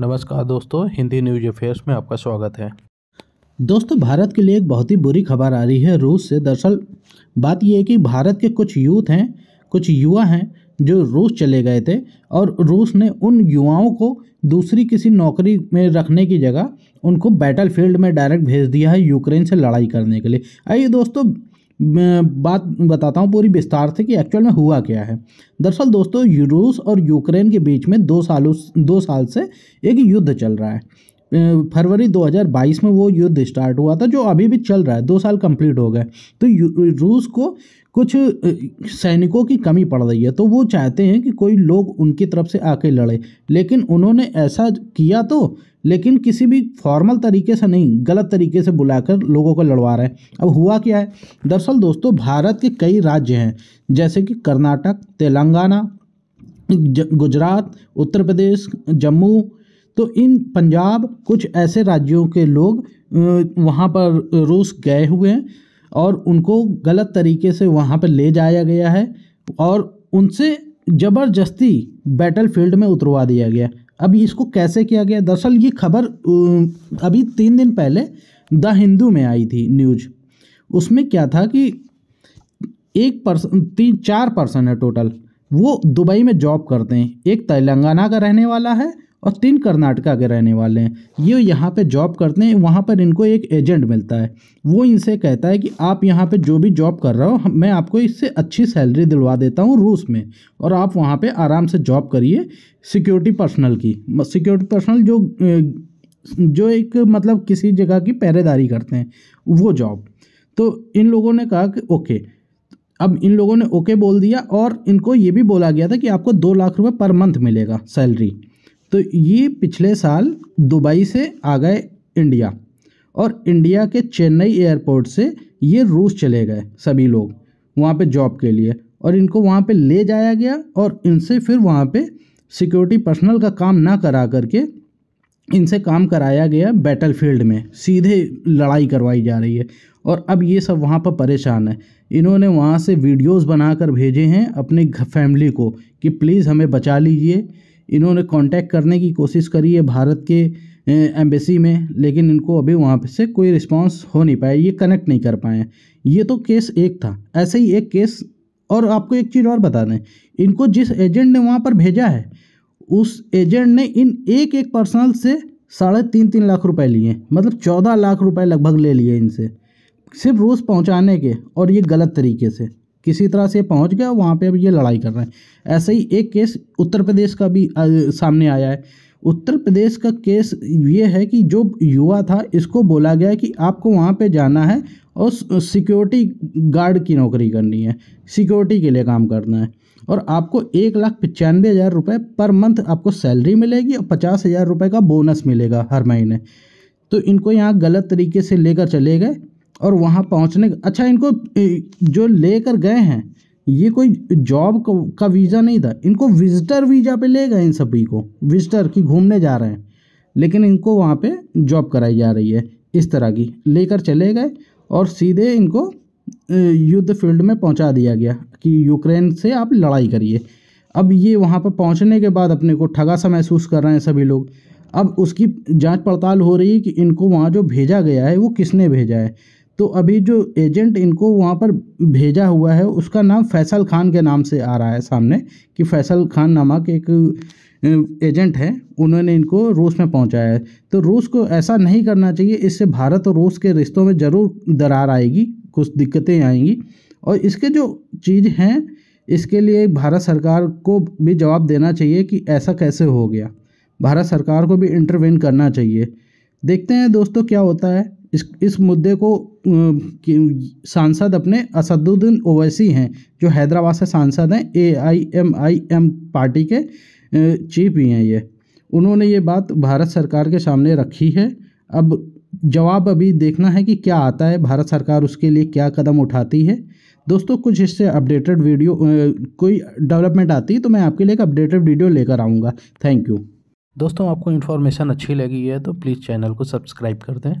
नमस्कार दोस्तों Hindi news affairs में आपका स्वागत है दोस्तों भारत के लिए एक बहुत ही बुरी खबर आ रही है रूस से दरअसल बात यह है कि भारत के कुछ यूथ हैं कुछ युवा हैं जो रूस चले गए थे और रूस ने उन युवाओं को दूसरी किसी नौकरी में रखने की जगह उनको बैटल फील्ड में डायरेक्ट भेज दिया है यूक्रेन से लड़ाई करने के लिए आइए दोस्तों बात बताता हूँ पूरी विस्तार से कि एक्चुअल में हुआ क्या है दरअसल दोस्तों रूस और यूक्रेन के बीच में दो सालों दो साल से एक युद्ध चल रहा है फरवरी 2022 में वो युद्ध स्टार्ट हुआ था जो अभी भी चल रहा है दो साल कंप्लीट हो गए तो रूस को कुछ सैनिकों की कमी पड़ रही है तो वो चाहते हैं कि कोई लोग उनकी तरफ से आके लड़े लेकिन उन्होंने ऐसा किया तो लेकिन किसी भी फॉर्मल तरीके से नहीं गलत तरीके से बुलाकर लोगों को लड़वा रहे हैं अब हुआ क्या है दरअसल दोस्तों भारत के कई राज्य हैं जैसे कि कर्नाटक तेलंगाना गुजरात उत्तर प्रदेश जम्मू तो इन पंजाब कुछ ऐसे राज्यों के लोग वहाँ पर रूस गए हुए हैं और उनको गलत तरीके से वहाँ पर ले जाया गया है और उनसे ज़बरदस्ती बैटल फील्ड में उतरवा दिया गया अभी इसको कैसे किया गया दरअसल ये खबर अभी तीन दिन पहले द हिंदू में आई थी न्यूज उसमें क्या था कि एक पर्सन तीन चार पर्सन है टोटल वो दुबई में जॉब करते हैं एक तेलंगाना का रहने वाला है और तीन कर्नाटका के रहने वाले हैं ये यहाँ पे जॉब करते हैं वहाँ पर इनको एक एजेंट मिलता है वो इनसे कहता है कि आप यहाँ पे जो भी जॉब कर रहे हो मैं आपको इससे अच्छी सैलरी दिलवा देता हूँ रूस में और आप वहाँ पे आराम से जॉब करिए सिक्योरिटी पर्सनल की सिक्योरिटी पर्सनल जो जो एक मतलब किसी जगह की पहरेदारी करते हैं वो जॉब तो इन लोगों ने कहा कि ओके अब इन लोगों ने ओके बोल दिया और इनको ये भी बोला गया था कि आपको दो लाख रुपये पर मंथ मिलेगा सैलरी तो ये पिछले साल दुबई से आ गए इंडिया और इंडिया के चेन्नई एयरपोर्ट से ये रूस चले गए सभी लोग वहाँ पे जॉब के लिए और इनको वहाँ पे ले जाया गया और इनसे फिर वहाँ पे सिक्योरिटी पर्सनल का काम ना करा करके इनसे काम कराया गया बैटल फील्ड में सीधे लड़ाई करवाई जा रही है और अब ये सब वहाँ पर परेशान है इन्होंने वहाँ से वीडियोस बनाकर भेजे हैं अपने फैमिली को कि प्लीज़ हमें बचा लीजिए इन्होंने कांटेक्ट करने की कोशिश करी है भारत के एम्बेसी में लेकिन इनको अभी वहाँ से कोई रिस्पांस हो नहीं पाया ये कनेक्ट नहीं कर पाए ये तो केस एक था ऐसे ही एक केस और आपको एक चीज़ और बता दें इनको जिस एजेंट ने वहाँ पर भेजा है उस एजेंट ने इन एक एक पर्सनल से साढ़े तीन तीन लाख रुपए लिए मतलब चौदह लाख रुपए लगभग ले लिए इनसे सिर्फ रोज़ पहुंचाने के और ये गलत तरीके से किसी तरह से पहुंच गया वहाँ पे अब ये लड़ाई कर रहे हैं ऐसे ही एक केस उत्तर प्रदेश का भी सामने आया है उत्तर प्रदेश का केस ये है कि जो युवा था इसको बोला गया कि आपको वहाँ पे जाना है और सिक्योरिटी गार्ड की नौकरी करनी है सिक्योरिटी के लिए काम करना है और आपको एक लाख पचानवे हज़ार रुपये पर मंथ आपको सैलरी मिलेगी और पचास हज़ार रुपये का बोनस मिलेगा हर महीने तो इनको यहाँ गलत तरीके से लेकर चले गए और वहाँ पहुँचने अच्छा इनको जो लेकर गए हैं ये कोई जॉब का वीज़ा नहीं था इनको विजिटर वीज़ा पे ले गए इन सभी को विजिटर की घूमने जा रहे हैं लेकिन इनको वहाँ पे जॉब कराई जा रही है इस तरह की लेकर चले गए और सीधे इनको युद्ध फील्ड में पहुँचा दिया गया कि यूक्रेन से आप लड़ाई करिए अब ये वहाँ पर पहुँचने के बाद अपने को ठगा सा महसूस कर रहे हैं सभी लोग अब उसकी जांच पड़ताल हो रही है कि इनको वहाँ जो भेजा गया है वो किसने भेजा है तो अभी जो एजेंट इनको वहाँ पर भेजा हुआ है उसका नाम फैसल खान के नाम से आ रहा है सामने कि फैसल खान नामक एक एजेंट है उन्होंने इनको रूस में पहुंचाया है तो रूस को ऐसा नहीं करना चाहिए इससे भारत और रूस के रिश्तों में ज़रूर दरार आएगी कुछ दिक्कतें आएंगी और इसके जो चीज़ हैं इसके लिए भारत सरकार को भी जवाब देना चाहिए कि ऐसा कैसे हो गया भारत सरकार को भी इंटरवेंट करना चाहिए देखते हैं दोस्तों क्या होता है इस इस मुद्दे को सांसद अपने असदुद्दीन ओवैसी हैं जो हैदराबाद से सांसद हैं A I M I M party के चीफ भी हैं ये उन्होंने ये बात भारत सरकार के सामने रखी है अब जवाब अभी देखना है कि क्या आता है भारत सरकार उसके लिए क्या कदम उठाती है दोस्तों कुछ इससे अपडेटेड वीडियो कोई डेवलपमेंट आती है तो मैं आपके लिए एक अपडेटेड वीडियो लेकर आऊँगा थैंक यू दोस्तों आपको इन्फॉर्मेशन अच्छी लगी है तो प्लीज़ चैनल को सब्सक्राइब कर दें